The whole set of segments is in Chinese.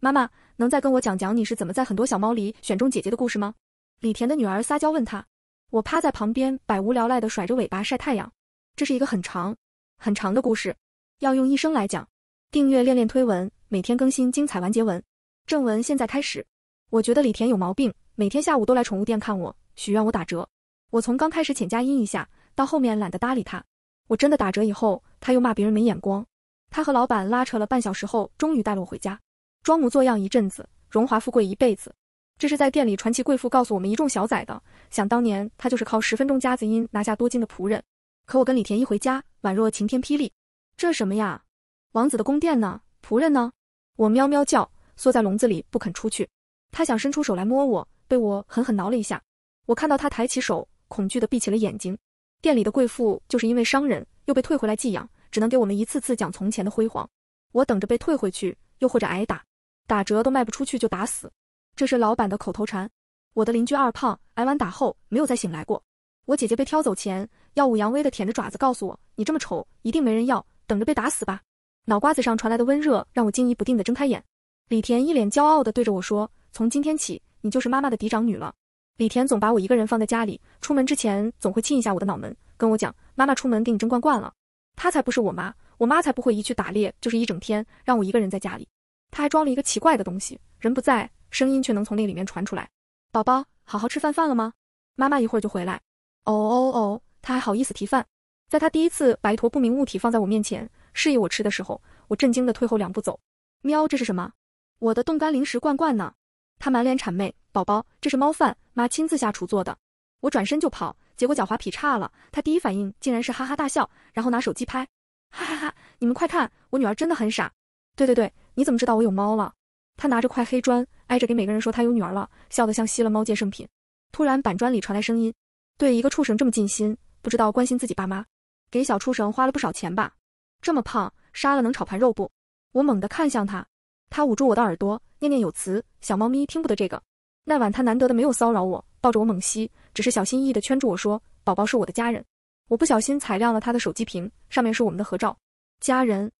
妈妈能再跟我讲讲你是怎么在很多小猫里选中姐姐的故事吗？李田的女儿撒娇问他。我趴在旁边百无聊赖地甩着尾巴晒太阳。这是一个很长很长的故事，要用一生来讲。订阅恋恋推文，每天更新精彩完结文。正文现在开始。我觉得李田有毛病，每天下午都来宠物店看我，许愿我打折。我从刚开始浅加音一下，到后面懒得搭理他。我真的打折以后，他又骂别人没眼光。他和老板拉扯了半小时后，终于带了我回家。装模作样一阵子，荣华富贵一辈子。这是在店里传奇贵妇告诉我们一众小崽的。想当年，她就是靠十分钟夹子音拿下多金的仆人。可我跟李田一回家，宛若晴天霹雳。这什么呀？王子的宫殿呢？仆人呢？我喵喵叫，缩在笼子里不肯出去。他想伸出手来摸我，被我狠狠挠了一下。我看到他抬起手，恐惧地闭起了眼睛。店里的贵妇就是因为伤人，又被退回来寄养，只能给我们一次次讲从前的辉煌。我等着被退回去，又或者挨打。打折都卖不出去就打死，这是老板的口头禅。我的邻居二胖挨完打后没有再醒来过。我姐姐被挑走前，耀武扬威的舔着爪子告诉我：“你这么丑，一定没人要，等着被打死吧。”脑瓜子上传来的温热让我惊疑不定的睁开眼。李田一脸骄傲的对着我说：“从今天起，你就是妈妈的嫡长女了。”李田总把我一个人放在家里，出门之前总会亲一下我的脑门，跟我讲：“妈妈出门给你蒸罐罐了。”她才不是我妈，我妈才不会一去打猎就是一整天让我一个人在家里。他还装了一个奇怪的东西，人不在，声音却能从那里面传出来。宝宝，好好吃饭饭了吗？妈妈一会儿就回来。哦哦哦，他还好意思提饭？在他第一次把一坨不明物体放在我面前，示意我吃的时候，我震惊的退后两步走。喵，这是什么？我的冻干零食罐罐呢？他满脸谄媚，宝宝，这是猫饭，妈亲自下厨做的。我转身就跑，结果脚滑劈叉了。他第一反应竟然是哈哈大笑，然后拿手机拍，哈哈哈，你们快看，我女儿真的很傻。对对对，你怎么知道我有猫了？他拿着块黑砖，挨着给每个人说他有女儿了，笑得像吸了猫界圣品。突然，板砖里传来声音：“对一个畜生这么尽心，不知道关心自己爸妈，给小畜生花了不少钱吧？这么胖，杀了能炒盘肉不？”我猛地看向他，他捂住我的耳朵，念念有词：“小猫咪听不得这个。”那晚他难得的没有骚扰我，抱着我猛吸，只是小心翼翼地圈住我说：“宝宝是我的家人。”我不小心踩亮了他的手机屏，上面是我们的合照。家人，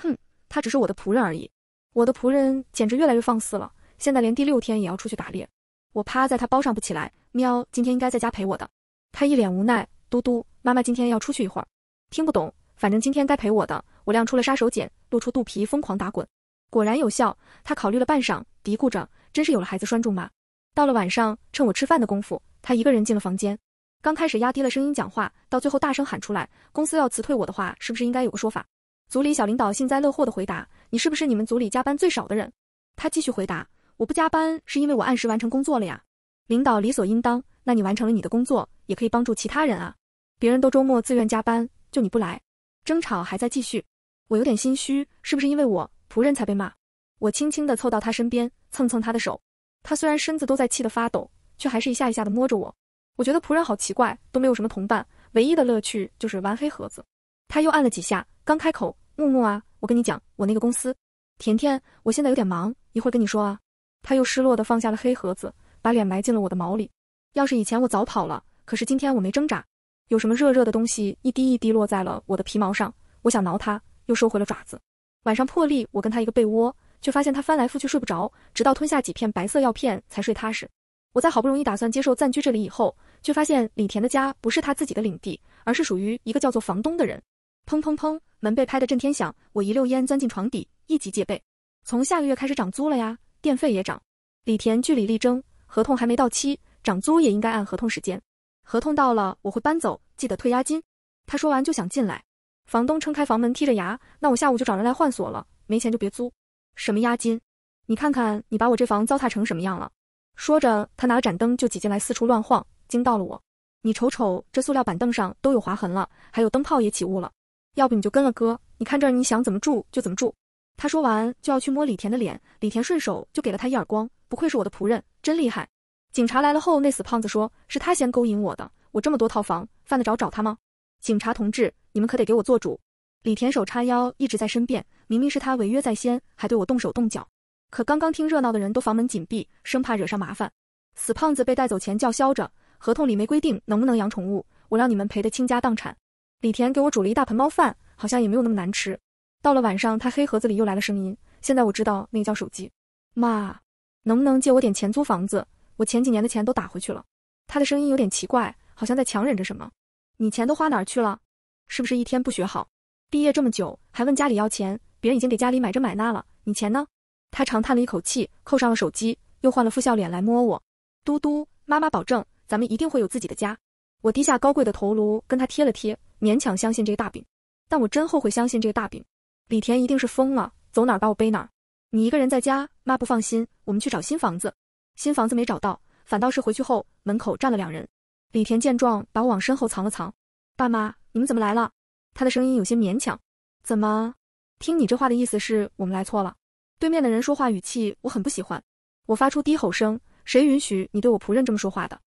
哼。他只是我的仆人而已，我的仆人简直越来越放肆了，现在连第六天也要出去打猎。我趴在他包上不起来，喵，今天应该在家陪我的。他一脸无奈，嘟嘟，妈妈今天要出去一会儿。听不懂，反正今天该陪我的。我亮出了杀手锏，露出肚皮疯狂打滚，果然有效。他考虑了半晌，嘀咕着，真是有了孩子拴住吗？到了晚上，趁我吃饭的功夫，他一个人进了房间。刚开始压低了声音讲话，到最后大声喊出来，公司要辞退我的话，是不是应该有个说法？组里小领导幸灾乐祸的回答：“你是不是你们组里加班最少的人？”他继续回答：“我不加班是因为我按时完成工作了呀。”领导理所应当。那你完成了你的工作，也可以帮助其他人啊。别人都周末自愿加班，就你不来。争吵还在继续，我有点心虚，是不是因为我仆人才被骂？我轻轻的凑到他身边，蹭蹭他的手。他虽然身子都在气得发抖，却还是一下一下的摸着我。我觉得仆人好奇怪，都没有什么同伴，唯一的乐趣就是玩黑盒子。他又按了几下，刚开口。木木啊，我跟你讲，我那个公司，甜甜，我现在有点忙，一会儿跟你说啊。他又失落的放下了黑盒子，把脸埋进了我的毛里。要是以前我早跑了，可是今天我没挣扎。有什么热热的东西一滴一滴落在了我的皮毛上，我想挠它，又收回了爪子。晚上破例我跟他一个被窝，却发现他翻来覆去睡不着，直到吞下几片白色药片才睡踏实。我在好不容易打算接受暂居这里以后，却发现李田的家不是他自己的领地，而是属于一个叫做房东的人。砰砰砰。门被拍得震天响，我一溜烟钻进床底，一级戒备。从下个月开始涨租了呀，电费也涨。李田据理力争，合同还没到期，涨租也应该按合同时间。合同到了，我会搬走，记得退押金。他说完就想进来，房东撑开房门，剔着牙：“那我下午就找人来换锁了，没钱就别租。什么押金？你看看你把我这房糟蹋成什么样了！”说着，他拿了盏灯就挤进来，四处乱晃，惊到了我。你瞅瞅，这塑料板凳上都有划痕了，还有灯泡也起雾了。要不你就跟了哥，你看这儿，你想怎么住就怎么住。他说完就要去摸李田的脸，李田顺手就给了他一耳光。不愧是我的仆人，真厉害！警察来了后，那死胖子说是他先勾引我的，我这么多套房，犯得着找他吗？警察同志，你们可得给我做主！李田手叉腰，一直在申辩，明明是他违约在先，还对我动手动脚。可刚刚听热闹的人都房门紧闭，生怕惹上麻烦。死胖子被带走前叫嚣着，合同里没规定能不能养宠物，我让你们赔得倾家荡产。李田给我煮了一大盆猫饭，好像也没有那么难吃。到了晚上，他黑盒子里又来了声音。现在我知道那个叫手机。妈，能不能借我点钱租房子？我前几年的钱都打回去了。他的声音有点奇怪，好像在强忍着什么。你钱都花哪去了？是不是一天不学好？毕业这么久，还问家里要钱？别人已经给家里买这买那了，你钱呢？他长叹了一口气，扣上了手机，又换了副笑脸来摸我。嘟嘟，妈妈保证，咱们一定会有自己的家。我低下高贵的头颅，跟他贴了贴。勉强相信这个大饼，但我真后悔相信这个大饼。李田一定是疯了，走哪儿把我背哪儿。你一个人在家，妈不放心。我们去找新房子，新房子没找到，反倒是回去后门口站了两人。李田见状，把我往身后藏了藏。爸妈，你们怎么来了？他的声音有些勉强。怎么？听你这话的意思是我们来错了？对面的人说话语气我很不喜欢。我发出低吼声，谁允许你对我仆人这么说话的？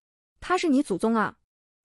他是你祖宗啊！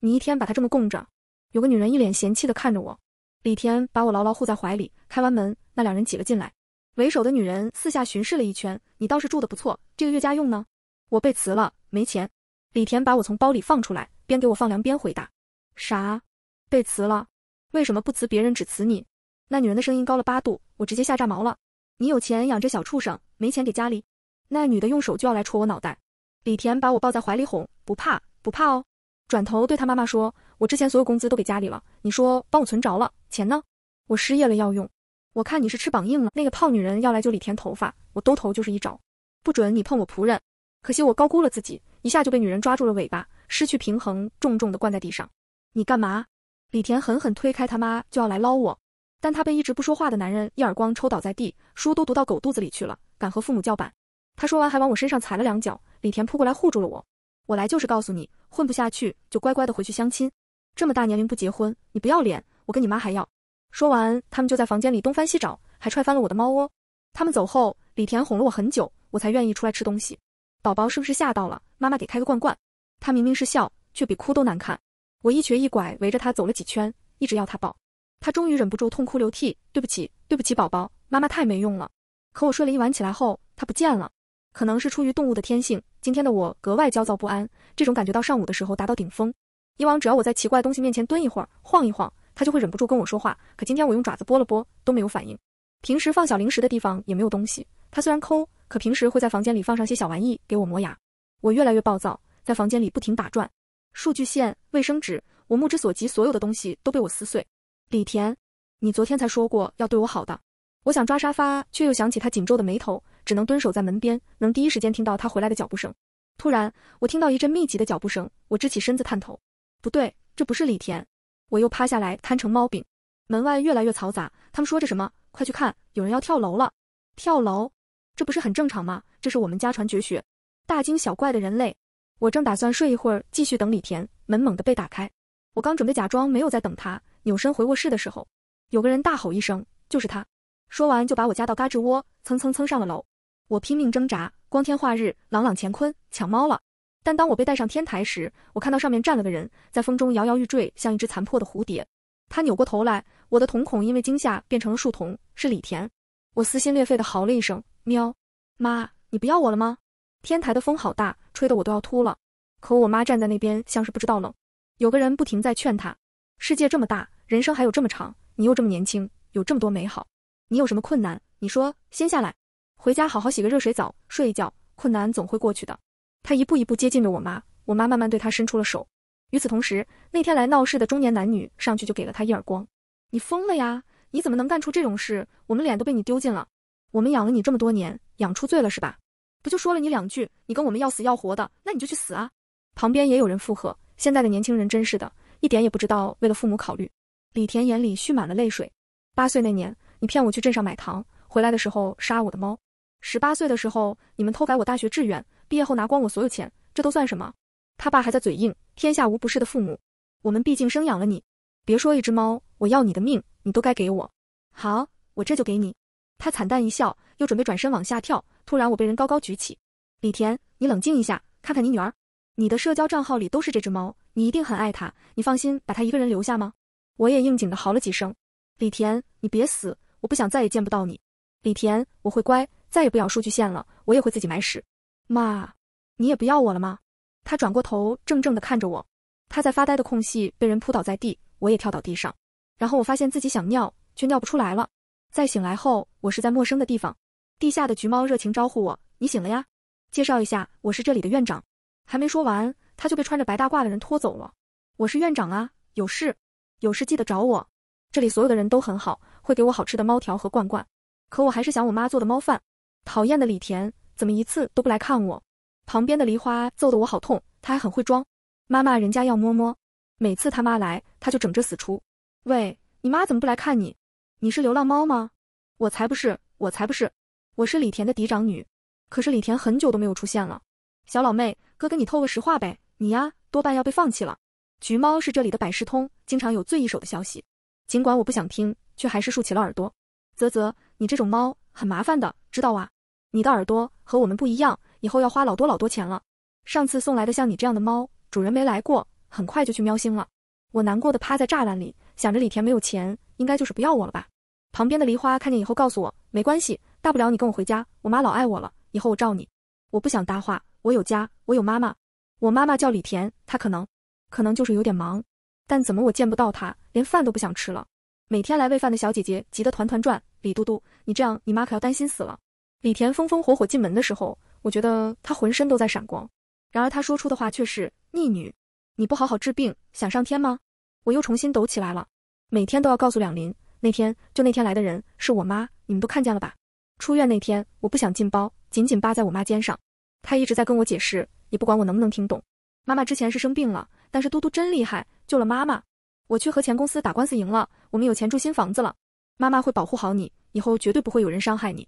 你一天把他这么供着。有个女人一脸嫌弃的看着我，李田把我牢牢护在怀里。开完门，那两人挤了进来。为首的女人四下巡视了一圈，你倒是住的不错，这个月家用呢？我被辞了，没钱。李田把我从包里放出来，边给我放凉边回答。啥？被辞了？为什么不辞别人，只辞你？那女人的声音高了八度，我直接吓炸毛了。你有钱养这小畜生，没钱给家里？那女的用手就要来戳我脑袋，李田把我抱在怀里哄，不怕不怕哦。转头对他妈妈说。我之前所有工资都给家里了，你说帮我存着了，钱呢？我失业了要用。我看你是翅膀硬了，那个胖女人要来就李田头发，我兜头就是一招，不准你碰我仆人。可惜我高估了自己，一下就被女人抓住了尾巴，失去平衡，重重的灌在地上。你干嘛？李田狠狠推开他妈就要来捞我，但他被一直不说话的男人一耳光抽倒在地，书都读到狗肚子里去了，敢和父母叫板？他说完还往我身上踩了两脚，李田扑过来护住了我。我来就是告诉你，混不下去就乖乖的回去相亲。这么大年龄不结婚，你不要脸！我跟你妈还要。说完，他们就在房间里东翻西找，还踹翻了我的猫窝。他们走后，李田哄了我很久，我才愿意出来吃东西。宝宝是不是吓到了？妈妈得开个罐罐。他明明是笑，却比哭都难看。我一瘸一拐围着他走了几圈，一直要他抱。他终于忍不住痛哭流涕：“对不起，对不起，宝宝，妈妈太没用了。”可我睡了一晚起来后，他不见了。可能是出于动物的天性，今天的我格外焦躁不安。这种感觉到上午的时候达到顶峰。以往只要我在奇怪东西面前蹲一会儿、晃一晃，它就会忍不住跟我说话。可今天我用爪子拨了拨，都没有反应。平时放小零食的地方也没有东西。它虽然抠，可平时会在房间里放上些小玩意给我磨牙。我越来越暴躁，在房间里不停打转。数据线、卫生纸，我目之所及，所有的东西都被我撕碎。李田，你昨天才说过要对我好的。我想抓沙发，却又想起他紧皱的眉头，只能蹲守在门边，能第一时间听到他回来的脚步声。突然，我听到一阵密集的脚步声，我支起身子探头。不对，这不是李田。我又趴下来，摊成猫饼。门外越来越嘈杂，他们说着什么？快去看，有人要跳楼了！跳楼？这不是很正常吗？这是我们家传绝学。大惊小怪的人类！我正打算睡一会儿，继续等李田。门猛地被打开，我刚准备假装没有在等他，扭身回卧室的时候，有个人大吼一声，就是他！说完就把我夹到嘎吱窝，蹭蹭蹭上了楼。我拼命挣扎，光天化日，朗朗乾坤，抢猫了！但当我被带上天台时，我看到上面站了个人，在风中摇摇欲坠，像一只残破的蝴蝶。他扭过头来，我的瞳孔因为惊吓变成了树瞳。是李田。我撕心裂肺的嚎了一声：“喵，妈，你不要我了吗？”天台的风好大，吹得我都要秃了。可我妈站在那边，像是不知道冷。有个人不停在劝他：“世界这么大，人生还有这么长，你又这么年轻，有这么多美好，你有什么困难？你说，先下来，回家好好洗个热水澡，睡一觉，困难总会过去的。”他一步一步接近着我妈，我妈慢慢对他伸出了手。与此同时，那天来闹事的中年男女上去就给了他一耳光：“你疯了呀！你怎么能干出这种事？我们脸都被你丢尽了！我们养了你这么多年，养出罪了是吧？不就说了你两句，你跟我们要死要活的，那你就去死啊！”旁边也有人附和：“现在的年轻人真是的，一点也不知道为了父母考虑。”李田眼里蓄满了泪水。八岁那年，你骗我去镇上买糖，回来的时候杀我的猫；十八岁的时候，你们偷改我大学志愿。毕业后拿光我所有钱，这都算什么？他爸还在嘴硬，天下无不是的父母。我们毕竟生养了你，别说一只猫，我要你的命，你都该给我。好，我这就给你。他惨淡一笑，又准备转身往下跳，突然我被人高高举起。李田，你冷静一下，看看你女儿。你的社交账号里都是这只猫，你一定很爱它。你放心，把它一个人留下吗？我也应景的嚎了几声。李田，你别死，我不想再也见不到你。李田，我会乖，再也不咬数据线了，我也会自己埋屎。妈，你也不要我了吗？他转过头，怔怔的看着我。他在发呆的空隙，被人扑倒在地，我也跳到地上。然后我发现自己想尿，却尿不出来了。在醒来后，我是在陌生的地方。地下的橘猫热情招呼我：“你醒了呀。”“介绍一下，我是这里的院长。”还没说完，他就被穿着白大褂的人拖走了。“我是院长啊，有事，有事记得找我。这里所有的人都很好，会给我好吃的猫条和罐罐。可我还是想我妈做的猫饭。讨厌的李田。”怎么一次都不来看我？旁边的梨花揍得我好痛，他还很会装。妈妈，人家要摸摸。每次他妈来，他就整这死出。喂，你妈怎么不来看你？你是流浪猫吗？我才不是，我才不是，我是李田的嫡长女。可是李田很久都没有出现了。小老妹，哥跟你透个实话呗，你呀，多半要被放弃了。橘猫是这里的百事通，经常有最一手的消息。尽管我不想听，却还是竖起了耳朵。啧啧，你这种猫很麻烦的，知道啊？你的耳朵和我们不一样，以后要花老多老多钱了。上次送来的像你这样的猫，主人没来过，很快就去喵星了。我难过的趴在栅栏里，想着李田没有钱，应该就是不要我了吧。旁边的梨花看见以后告诉我，没关系，大不了你跟我回家，我妈老爱我了，以后我罩你。我不想搭话，我有家，我有妈妈，我妈妈叫李田，她可能，可能就是有点忙，但怎么我见不到她，连饭都不想吃了。每天来喂饭的小姐姐急得团团转，李嘟嘟，你这样你妈可要担心死了。李田风风火火进门的时候，我觉得他浑身都在闪光。然而他说出的话却是：“逆女，你不好好治病，想上天吗？”我又重新抖起来了。每天都要告诉两林，那天就那天来的人是我妈，你们都看见了吧？出院那天，我不想进包，紧紧扒在我妈肩上。她一直在跟我解释，也不管我能不能听懂。妈妈之前是生病了，但是嘟嘟真厉害，救了妈妈。我去和前公司打官司赢了，我们有钱住新房子了。妈妈会保护好你，以后绝对不会有人伤害你。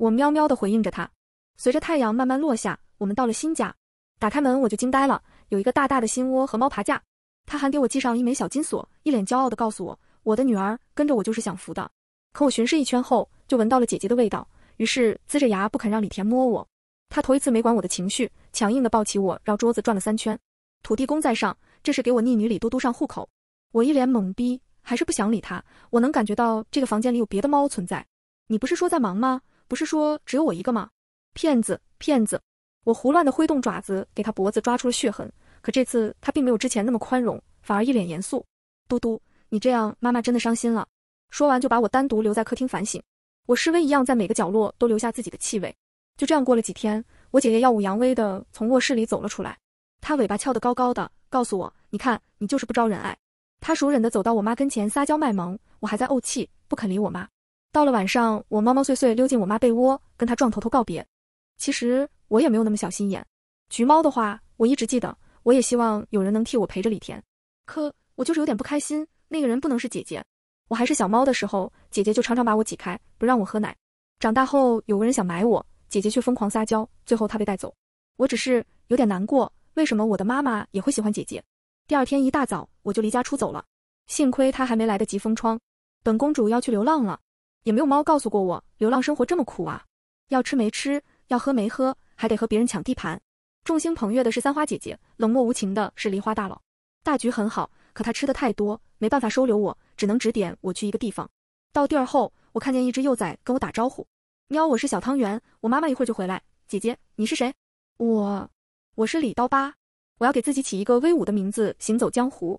我喵喵地回应着他。随着太阳慢慢落下，我们到了新家，打开门我就惊呆了，有一个大大的新窝和猫爬架。他还给我系上一枚小金锁，一脸骄傲地告诉我，我的女儿跟着我就是享福的。可我巡视一圈后，就闻到了姐姐的味道，于是呲着牙不肯让李田摸我。他头一次没管我的情绪，强硬地抱起我绕桌子转了三圈。土地公在上，这是给我逆女李嘟嘟上户口。我一脸懵逼，还是不想理他。我能感觉到这个房间里有别的猫存在。你不是说在忙吗？不是说只有我一个吗？骗子骗子！我胡乱的挥动爪子，给他脖子抓出了血痕。可这次他并没有之前那么宽容，反而一脸严肃。嘟嘟，你这样妈妈真的伤心了。说完就把我单独留在客厅反省。我示威一样在每个角落都留下自己的气味。就这样过了几天，我姐姐耀武扬威的从卧室里走了出来，她尾巴翘得高高的，告诉我，你看你就是不招人爱。她熟忍的走到我妈跟前撒娇卖萌，我还在怄气，不肯理我妈。到了晚上，我猫猫碎碎溜进我妈被窝，跟她撞头头告别。其实我也没有那么小心眼，橘猫的话我一直记得。我也希望有人能替我陪着李田，可我就是有点不开心。那个人不能是姐姐。我还是小猫的时候，姐姐就常常把我挤开，不让我喝奶。长大后有个人想买我，姐姐却疯狂撒娇，最后她被带走。我只是有点难过，为什么我的妈妈也会喜欢姐姐？第二天一大早我就离家出走了，幸亏她还没来得及封窗，本公主要去流浪了。也没有猫告诉过我，流浪生活这么苦啊！要吃没吃，要喝没喝，还得和别人抢地盘。众星捧月的是三花姐姐，冷漠无情的是梨花大佬。大局很好，可他吃的太多，没办法收留我，只能指点我去一个地方。到地儿后，我看见一只幼崽跟我打招呼：“喵，我是小汤圆，我妈妈一会儿就回来。姐姐，你是谁？”“我，我是李刀疤，我要给自己起一个威武的名字，行走江湖。”“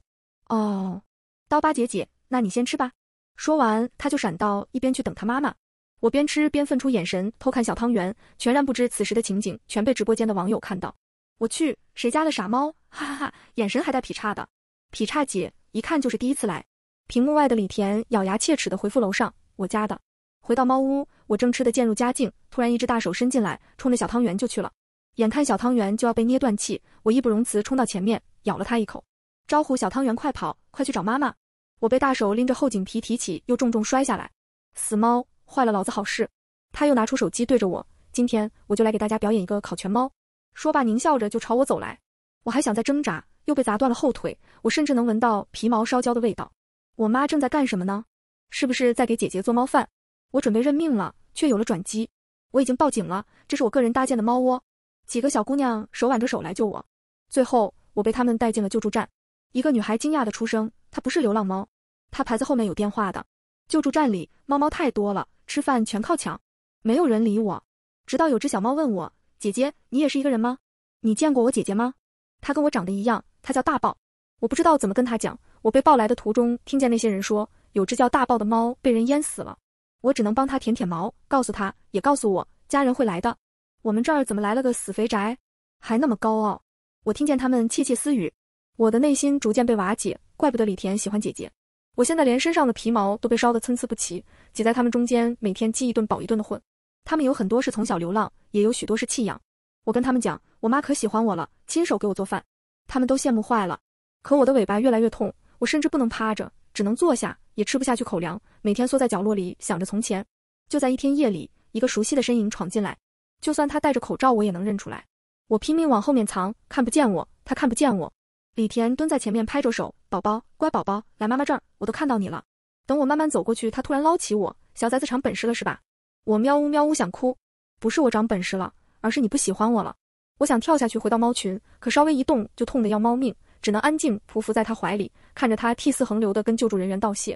哦，刀疤姐姐，那你先吃吧。”说完，他就闪到一边去等他妈妈。我边吃边分出眼神偷看小汤圆，全然不知此时的情景全被直播间的网友看到。我去，谁家的傻猫？哈哈哈，眼神还带劈叉的，劈叉姐一看就是第一次来。屏幕外的李田咬牙切齿的回复楼上，我家的。回到猫屋，我正吃的渐入佳境，突然一只大手伸进来，冲着小汤圆就去了。眼看小汤圆就要被捏断气，我义不容辞冲到前面咬了他一口，招呼小汤圆快跑，快去找妈妈。我被大手拎着后颈皮提起，又重重摔下来。死猫坏了老子好事。他又拿出手机对着我：“今天我就来给大家表演一个烤全猫。”说罢，狞笑着就朝我走来。我还想再挣扎，又被砸断了后腿。我甚至能闻到皮毛烧焦的味道。我妈正在干什么呢？是不是在给姐姐做猫饭？我准备认命了，却有了转机。我已经报警了，这是我个人搭建的猫窝。几个小姑娘手挽着手来救我，最后我被他们带进了救助站。一个女孩惊讶地出声：“她不是流浪猫。”他牌子后面有电话的，救助站里猫猫太多了，吃饭全靠抢，没有人理我。直到有只小猫问我：“姐姐，你也是一个人吗？你见过我姐姐吗？她跟我长得一样，她叫大豹。我不知道怎么跟她讲。我被抱来的途中，听见那些人说有只叫大豹的猫被人淹死了。我只能帮她舔舔毛，告诉她，也告诉我家人会来的。我们这儿怎么来了个死肥宅，还那么高傲？我听见他们窃窃私语，我的内心逐渐被瓦解。怪不得李田喜欢姐姐。我现在连身上的皮毛都被烧得参差不齐，挤在他们中间，每天饥一顿饱一顿的混。他们有很多是从小流浪，也有许多是弃养。我跟他们讲，我妈可喜欢我了，亲手给我做饭，他们都羡慕坏了。可我的尾巴越来越痛，我甚至不能趴着，只能坐下，也吃不下去口粮，每天缩在角落里想着从前。就在一天夜里，一个熟悉的身影闯进来，就算他戴着口罩，我也能认出来。我拼命往后面藏，看不见我，他看不见我。李田蹲在前面拍着手，宝宝，乖宝宝，来妈妈这儿，我都看到你了。等我慢慢走过去，他突然捞起我，小崽子长本事了是吧？我喵呜喵呜想哭，不是我长本事了，而是你不喜欢我了。我想跳下去回到猫群，可稍微一动就痛得要猫命，只能安静匍匐在他怀里，看着他涕泗横流的跟救助人员道谢，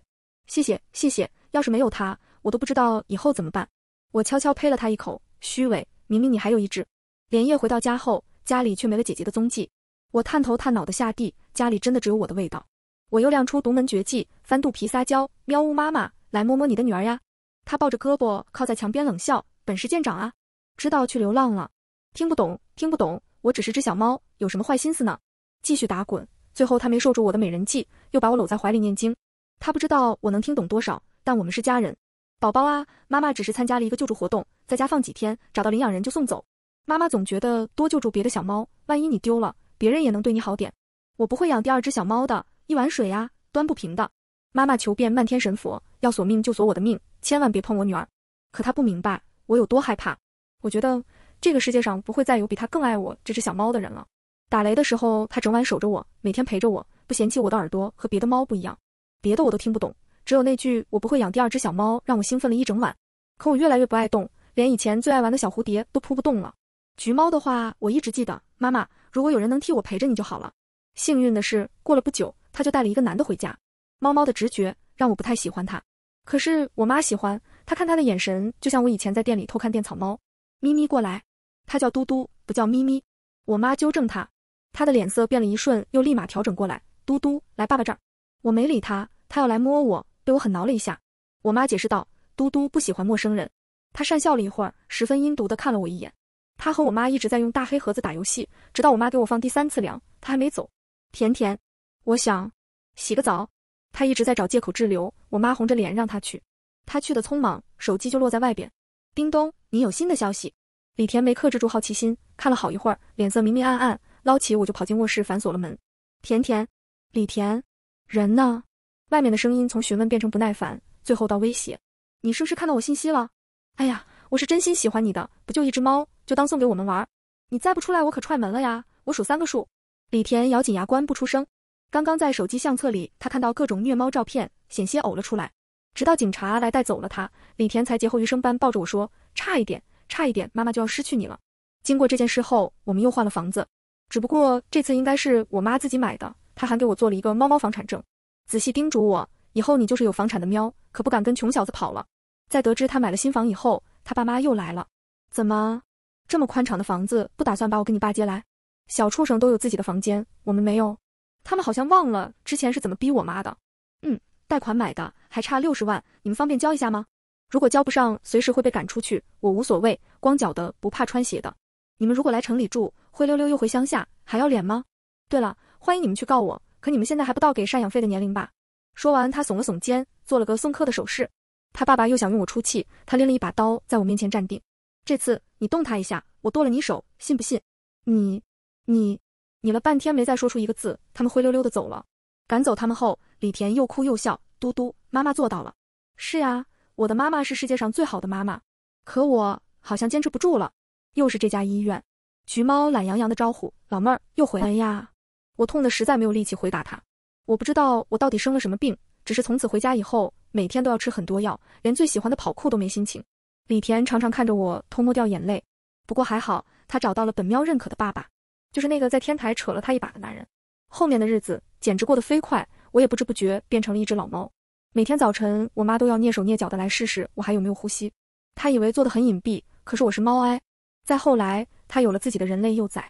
谢谢谢谢。要是没有他，我都不知道以后怎么办。我悄悄呸了他一口，虚伪。明明你还有一只。连夜回到家后，家里却没了姐姐的踪迹。我探头探脑的下地，家里真的只有我的味道。我又亮出独门绝技，翻肚皮撒娇，喵呜，妈妈，来摸摸你的女儿呀。他抱着胳膊靠在墙边冷笑，本事见长啊，知道去流浪了。听不懂，听不懂，我只是只小猫，有什么坏心思呢？继续打滚。最后他没受住我的美人计，又把我搂在怀里念经。他不知道我能听懂多少，但我们是家人，宝宝啊，妈妈只是参加了一个救助活动，在家放几天，找到领养人就送走。妈妈总觉得多救助别的小猫，万一你丢了。别人也能对你好点，我不会养第二只小猫的。一碗水呀，端不平的。妈妈求遍漫天神佛，要索命就索我的命，千万别碰我女儿。可她不明白我有多害怕。我觉得这个世界上不会再有比她更爱我这只小猫的人了。打雷的时候，她整晚守着我，每天陪着我，不嫌弃我的耳朵和别的猫不一样，别的我都听不懂，只有那句我不会养第二只小猫让我兴奋了一整晚。可我越来越不爱动，连以前最爱玩的小蝴蝶都扑不动了。橘猫的话我一直记得，妈妈。如果有人能替我陪着你就好了。幸运的是，过了不久，他就带了一个男的回家。猫猫的直觉让我不太喜欢他，可是我妈喜欢他，看他的眼神就像我以前在店里偷看电草猫。咪咪过来，他叫嘟嘟，不叫咪咪。我妈纠正他，他的脸色变了一瞬，又立马调整过来。嘟嘟，来爸爸这儿。我没理他，他要来摸我，被我狠挠了一下。我妈解释道，嘟嘟不喜欢陌生人。他讪笑了一会儿，十分阴毒的看了我一眼。他和我妈一直在用大黑盒子打游戏，直到我妈给我放第三次粮，他还没走。甜甜，我想洗个澡。他一直在找借口滞留。我妈红着脸让他去，他去的匆忙，手机就落在外边。叮咚，你有新的消息。李甜没克制住好奇心，看了好一会儿，脸色明明暗暗，捞起我就跑进卧室，反锁了门。甜甜，李甜，人呢？外面的声音从询问变成不耐烦，最后到威胁。你是不是看到我信息了？哎呀，我是真心喜欢你的，不就一只猫？就当送给我们玩，你再不出来我可踹门了呀！我数三个数。李田咬紧牙关不出声。刚刚在手机相册里，他看到各种虐猫照片，险些呕了出来。直到警察来带走了他，李田才劫后余生般抱着我说：“差一点，差一点，妈妈就要失去你了。”经过这件事后，我们又换了房子，只不过这次应该是我妈自己买的，她还给我做了一个猫猫房产证，仔细叮嘱我，以后你就是有房产的喵，可不敢跟穷小子跑了。在得知他买了新房以后，他爸妈又来了，怎么？这么宽敞的房子，不打算把我跟你爸接来？小畜生都有自己的房间，我们没有。他们好像忘了之前是怎么逼我妈的。嗯，贷款买的，还差六十万，你们方便交一下吗？如果交不上，随时会被赶出去。我无所谓，光脚的不怕穿鞋的。你们如果来城里住，灰溜溜又回乡下，还要脸吗？对了，欢迎你们去告我。可你们现在还不到给赡养费的年龄吧？说完，他耸了耸肩，做了个送客的手势。他爸爸又想用我出气，他拎了一把刀在我面前站定。这次你动他一下，我剁了你手，信不信？你、你、你了半天没再说出一个字，他们灰溜溜的走了。赶走他们后，李田又哭又笑，嘟嘟，妈妈做到了。是呀，我的妈妈是世界上最好的妈妈。可我好像坚持不住了。又是这家医院。橘猫懒洋洋的招呼老妹儿，又回来呀。我痛的实在没有力气回答他。我不知道我到底生了什么病，只是从此回家以后，每天都要吃很多药，连最喜欢的跑酷都没心情。李田常常看着我偷摸掉眼泪，不过还好，他找到了本喵认可的爸爸，就是那个在天台扯了他一把的男人。后面的日子简直过得飞快，我也不知不觉变成了一只老猫。每天早晨，我妈都要蹑手蹑脚的来试试我还有没有呼吸。她以为做的很隐蔽，可是我是猫哎。再后来，她有了自己的人类幼崽，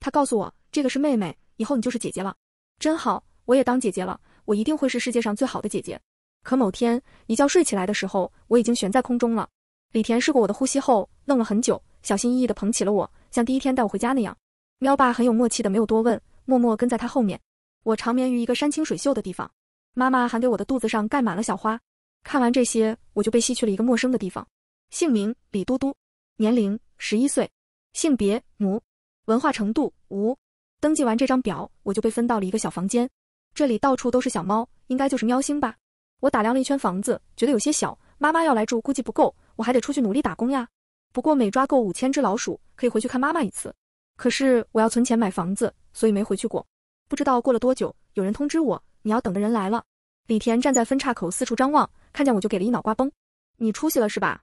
她告诉我这个是妹妹，以后你就是姐姐了，真好，我也当姐姐了，我一定会是世界上最好的姐姐。可某天一觉睡起来的时候，我已经悬在空中了。李田试过我的呼吸后，愣了很久，小心翼翼地捧起了我，像第一天带我回家那样。喵爸很有默契的没有多问，默默跟在他后面。我长眠于一个山清水秀的地方，妈妈还给我的肚子上盖满了小花。看完这些，我就被吸去了一个陌生的地方。姓名：李嘟嘟，年龄：十一岁，性别：母，文化程度：无。登记完这张表，我就被分到了一个小房间。这里到处都是小猫，应该就是喵星吧。我打量了一圈房子，觉得有些小。妈妈要来住，估计不够，我还得出去努力打工呀。不过每抓够五千只老鼠，可以回去看妈妈一次。可是我要存钱买房子，所以没回去过。不知道过了多久，有人通知我，你要等的人来了。李田站在分岔口四处张望，看见我就给了一脑瓜崩。你出息了是吧？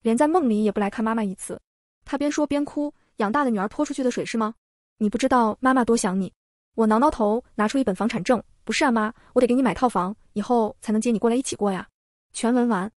连在梦里也不来看妈妈一次。他边说边哭，养大的女儿泼出去的水是吗？你不知道妈妈多想你。我挠挠头，拿出一本房产证。不是啊妈，我得给你买套房，以后才能接你过来一起过呀。全文完。